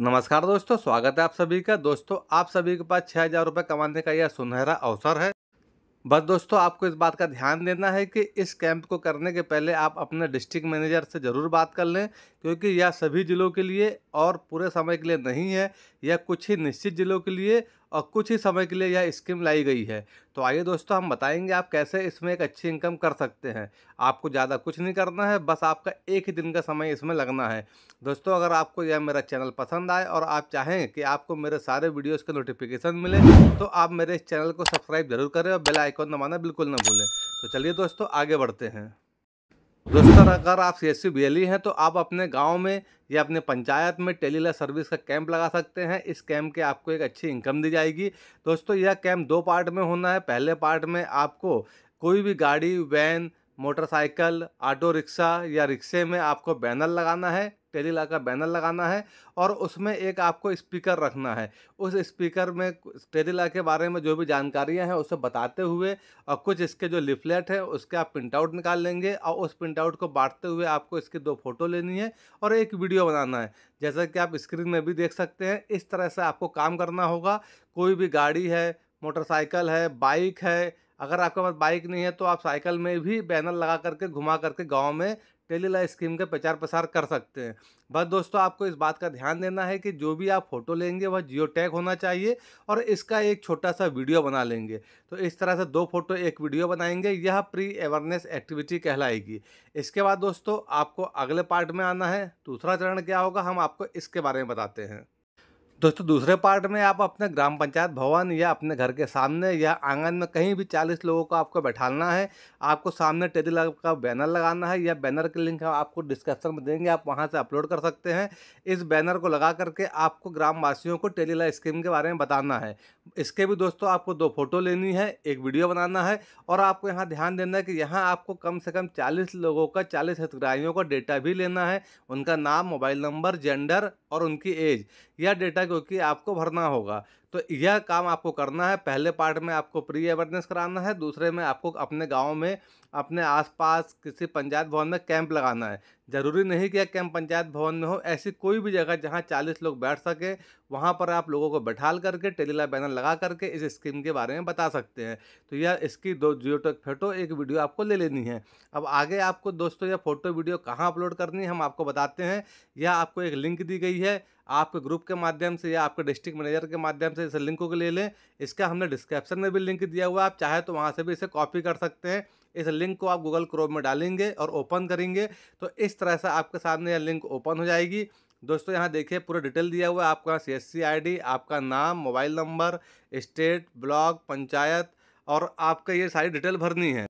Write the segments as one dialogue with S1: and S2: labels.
S1: नमस्कार दोस्तों स्वागत है आप सभी का दोस्तों आप सभी के पास छः हज़ार रुपये कमाने का यह सुनहरा अवसर है बस दोस्तों आपको इस बात का ध्यान देना है कि इस कैंप को करने के पहले आप अपने डिस्ट्रिक्ट मैनेजर से ज़रूर बात कर लें क्योंकि यह सभी ज़िलों के लिए और पूरे समय के लिए नहीं है यह कुछ ही निश्चित ज़िलों के लिए और कुछ ही समय के लिए यह स्कीम लाई गई है तो आइए दोस्तों हम बताएंगे आप कैसे इसमें एक अच्छी इनकम कर सकते हैं आपको ज़्यादा कुछ नहीं करना है बस आपका एक ही दिन का समय इसमें लगना है दोस्तों अगर आपको यह मेरा चैनल पसंद आए और आप चाहें कि आपको मेरे सारे वीडियोज़ के नोटिफिकेशन मिले तो आप मेरे इस चैनल को सब्सक्राइब जरूर करें और बेलाइकॉन दबाना बिल्कुल ना भूलें तो चलिए दोस्तों आगे बढ़ते हैं दोस्तों अगर आप सी एस e हैं तो आप अपने गांव में या अपने पंचायत में टेलीला सर्विस का कैंप लगा सकते हैं इस कैंप के आपको एक अच्छी इनकम दी जाएगी दोस्तों यह कैंप दो पार्ट में होना है पहले पार्ट में आपको कोई भी गाड़ी वैन मोटरसाइकिल ऑटो रिक्शा या रिक्शे में आपको बैनर लगाना है टेलीला का बैनर लगाना है और उसमें एक आपको स्पीकर रखना है उस स्पीकर में टेलीला के बारे में जो भी जानकारियां हैं उसे बताते हुए और कुछ इसके जो लिफलेट है उसके आप प्रिंट आउट निकाल लेंगे और उस प्रिंट आउट को बांटते हुए आपको इसकी दो फ़ोटो लेनी है और एक वीडियो बनाना है जैसा कि आप स्क्रीन में भी देख सकते हैं इस तरह से आपको काम करना होगा कोई भी गाड़ी है मोटरसाइकिल है बाइक है अगर आपके पास बाइक नहीं है तो आप साइकिल में भी बैनर लगा करके घुमा करके गांव में टेली लाइफ स्कीम का प्रचार प्रसार कर सकते हैं बस दोस्तों आपको इस बात का ध्यान देना है कि जो भी आप फ़ोटो लेंगे वह जियो टैग होना चाहिए और इसका एक छोटा सा वीडियो बना लेंगे तो इस तरह से दो फ़ोटो एक वीडियो बनाएंगे यह प्री अवेयरनेस एक्टिविटी कहलाएगी इसके बाद दोस्तों आपको अगले पार्ट में आना है दूसरा चरण क्या होगा हम आपको इसके बारे में बताते हैं दोस्तों दूसरे पार्ट में आप अपने ग्राम पंचायत भवन या अपने घर के सामने या आंगन में कहीं भी चालीस लोगों को आपको बैठाना है आपको सामने लग का बैनर लगाना है या बैनर के लिंक हम आपको डिस्क्रिप्शन में देंगे आप वहां से अपलोड कर सकते हैं इस बैनर को लगा करके आपको ग्रामवासियों को टेलीला स्कीम के बारे में बताना है इसके भी दोस्तों आपको दो फोटो लेनी है एक वीडियो बनाना है और आपको यहाँ ध्यान देना है कि यहाँ आपको कम से कम 40 लोगों का 40 हितग्राहियों का डेटा भी लेना है उनका नाम मोबाइल नंबर जेंडर और उनकी एज यह डेटा क्योंकि आपको भरना होगा तो यह काम आपको करना है पहले पार्ट में आपको प्री अवेयरनेस कराना है दूसरे में आपको अपने गांव में अपने आसपास किसी पंचायत भवन में कैंप लगाना है ज़रूरी नहीं कि यह कैंप पंचायत भवन में हो ऐसी कोई भी जगह जहां 40 लोग बैठ सकें वहां पर आप लोगों को बैठा करके टेलीला बैनर लगा करके इस स्कीम के बारे में बता सकते हैं तो यह इसकी दो जियो टेक फोटो एक वीडियो आपको ले लेनी है अब आगे आपको दोस्तों यह फ़ोटो वीडियो कहाँ अपलोड करनी है हम आपको बताते हैं यह आपको एक लिंक दी गई है आपके ग्रुप के माध्यम से या आपके डिस्ट्रिक्ट मैनेजर के माध्यम से इस लिंक को ले लें इसका हमने डिस्क्रिप्शन में भी लिंक दिया हुआ आप चाहे तो वहाँ से भी इसे कॉपी कर सकते हैं इस लिंक को आप गूगल क्रोम में डालेंगे और ओपन करेंगे तो इस तरह से आपके सामने यह लिंक ओपन हो जाएगी दोस्तों यहाँ देखिए पूरा डिटेल दिया हुआ है आपका सी एस आपका नाम mobile number state block panchayat और आपका ये सारी डिटेल भरनी है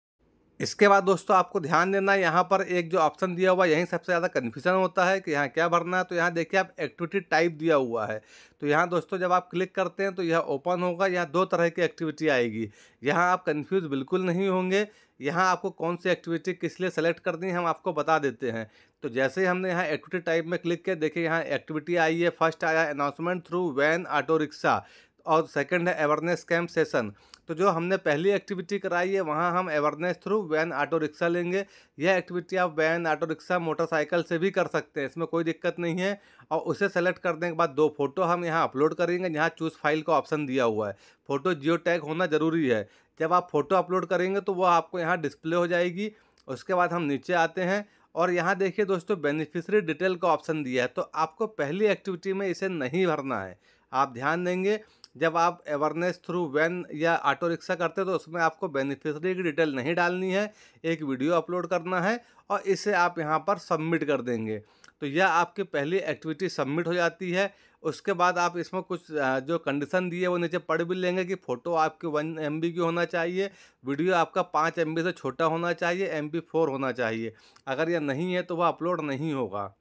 S1: इसके बाद दोस्तों आपको ध्यान देना है यहाँ पर एक जो ऑप्शन दिया हुआ है यहीं सबसे ज़्यादा कन्फ्यूजन होता है कि यहाँ क्या भरना है तो यहाँ देखिए आप एक्टिविटी टाइप दिया हुआ है तो यहाँ दोस्तों जब आप क्लिक करते हैं तो यह ओपन होगा यहाँ दो तरह की एक्टिविटी आएगी यहाँ आप कन्फ्यूज़ बिल्कुल नहीं होंगे यहाँ आपको कौन सी एक्टिविटी किस लिए सेलेक्ट करनी है हम आपको बता देते हैं तो जैसे ही हमने यहाँ एक्टिविटी टाइप में क्लिक किया देखिए यहाँ एक्टिविटी आई है फर्स्ट आया announcement through van auto rickshaw और सेकंड है अवेयरनेस कैंप सेशन तो जो हमने पहली एक्टिविटी कराई है वहाँ हम awareness through van auto rickshaw लेंगे यह एक्टिविटी आप वैन ऑटो रिक्शा मोटरसाइकिल से भी कर सकते हैं इसमें कोई दिक्कत नहीं है और उसे सेलेक्ट करने के बाद दो फोटो हम यहाँ अपलोड करेंगे यहाँ चूज़ फाइल का ऑप्शन दिया हुआ है फ़ोटो जियो टैग होना ज़रूरी है जब आप फ़ोटो अपलोड करेंगे तो वह आपको यहाँ डिस्प्ले हो जाएगी उसके बाद हम नीचे आते हैं और यहाँ देखिए दोस्तों बेनिफिशरी डिटेल का ऑप्शन दिया है तो आपको पहली एक्टिविटी में इसे नहीं भरना है आप ध्यान देंगे जब आप अवेयरनेस थ्रू वैन या ऑटो रिक्शा करते हैं तो उसमें आपको बेनिफिशरी की डिटेल नहीं डालनी है एक वीडियो अपलोड करना है और इसे आप यहाँ पर सबमिट कर देंगे तो यह आपकी पहली एक्टिविटी सबमिट हो जाती है उसके बाद आप इसमें कुछ जो कंडीशन दी है वो नीचे पढ़ भी लेंगे कि फ़ोटो आपके वन एम की होना चाहिए वीडियो आपका पाँच एम से छोटा होना चाहिए एम फोर होना चाहिए अगर यह नहीं है तो वह अपलोड नहीं होगा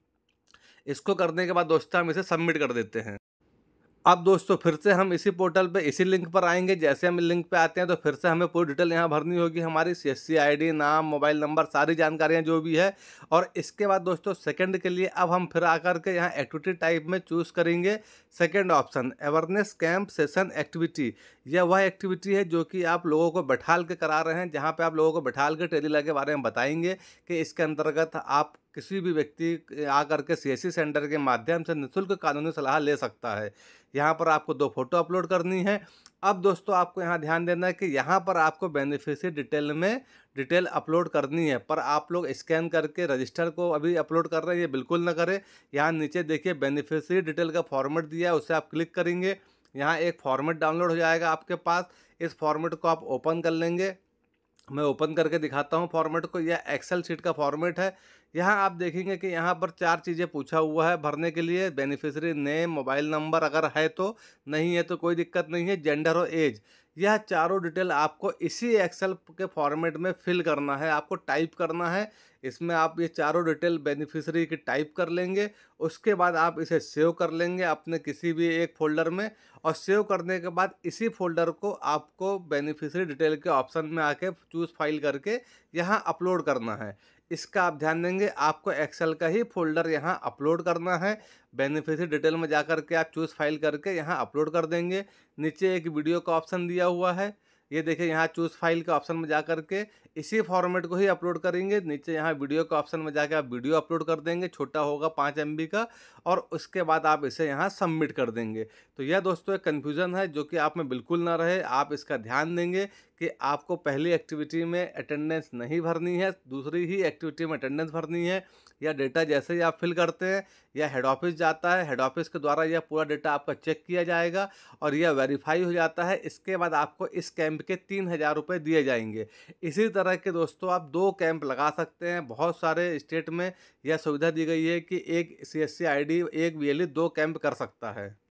S1: इसको करने के बाद दोस्तों हम इसे सबमिट कर देते हैं अब दोस्तों फिर से हम इसी पोर्टल पे इसी लिंक पर आएंगे जैसे हम लिंक पे आते हैं तो फिर से हमें पूरी डिटेल यहाँ भरनी होगी हमारी सी एस नाम मोबाइल नंबर सारी जानकारियाँ जो भी है और इसके बाद दोस्तों सेकंड के लिए अब हम फिर आकर के यहाँ एक्टिविटी टाइप में चूज़ करेंगे second option awareness camp session activity यह वह एक्टिविटी है जो कि आप लोगों को बैठाल के करा रहे हैं जहाँ पर आप लोगों को बैठाल के टेली के बारे में बताएंगे कि इसके अंतर्गत आप किसी भी व्यक्ति आकर के सी e सेंटर के माध्यम से निःशुल्क कानूनी सलाह ले सकता है यहाँ पर आपको दो फोटो अपलोड करनी है अब दोस्तों आपको यहाँ ध्यान देना है कि यहाँ पर आपको बेनिफिशियरी डिटेल में डिटेल अपलोड करनी है पर आप लोग स्कैन करके रजिस्टर को अभी अपलोड कर रहे हैं ये बिल्कुल ना करें यहाँ नीचे देखिए बेनिफिशियरी डिटेल का फॉर्मेट दिया है उसे आप क्लिक करेंगे यहाँ एक फॉर्मेट डाउनलोड हो जाएगा आपके पास इस फॉर्मेट को आप ओपन कर लेंगे मैं ओपन करके दिखाता हूँ फॉर्मेट को यह एक्सेल सीट का फॉर्मेट है यहाँ आप देखेंगे कि यहाँ पर चार चीज़ें पूछा हुआ है भरने के लिए बेनिफिशरी नेम मोबाइल नंबर अगर है तो नहीं है तो कोई दिक्कत नहीं है जेंडर और एज यह चारों डिटेल आपको इसी एक्सेल के फॉर्मेट में फिल करना है आपको टाइप करना है इसमें आप ये चारों डिटेल बेनिफिशरी की टाइप कर लेंगे उसके बाद आप इसे सेव कर लेंगे अपने किसी भी एक फोल्डर में और सेव करने के बाद इसी फोल्डर को आपको बेनिफिशरी डिटेल के ऑप्शन में आके चूज़ फाइल करके यहाँ अपलोड करना है इसका आप ध्यान देंगे आपको एक्सेल का ही फोल्डर यहाँ अपलोड करना है बेनिफिशरी डिटेल में जा कर के आप चूज़ फाइल करके यहाँ अपलोड कर देंगे नीचे एक वीडियो का ऑप्शन दिया हुआ है ये देखिए यहाँ चूज़ फाइल का ऑप्शन में जा कर के इसी फॉर्मेट को ही अपलोड करेंगे नीचे यहाँ वीडियो के ऑप्शन में जाके आप वीडियो अपलोड कर देंगे छोटा होगा पाँच एम का और उसके बाद आप इसे यहाँ सबमिट कर देंगे तो यह दोस्तों एक कन्फ्यूज़न है जो कि आप में बिल्कुल ना रहे आप इसका ध्यान देंगे कि आपको पहली एक्टिविटी में अटेंडेंस नहीं भरनी है दूसरी ही एक्टिविटी में अटेंडेंस भरनी है या डेटा जैसे ही आप फिल करते हैं या हेड ऑफिस जाता है हेड ऑफिस के द्वारा यह पूरा डेटा आपका चेक किया जाएगा और यह वेरीफाई हो जाता है इसके बाद आपको इस कैंप के तीन हज़ार रुपये दिए जाएंगे इसी तरह के दोस्तों आप दो कैंप लगा सकते हैं बहुत सारे स्टेट में यह सुविधा दी गई है कि एक सी एस सी एक बी दो कैंप कर सकता है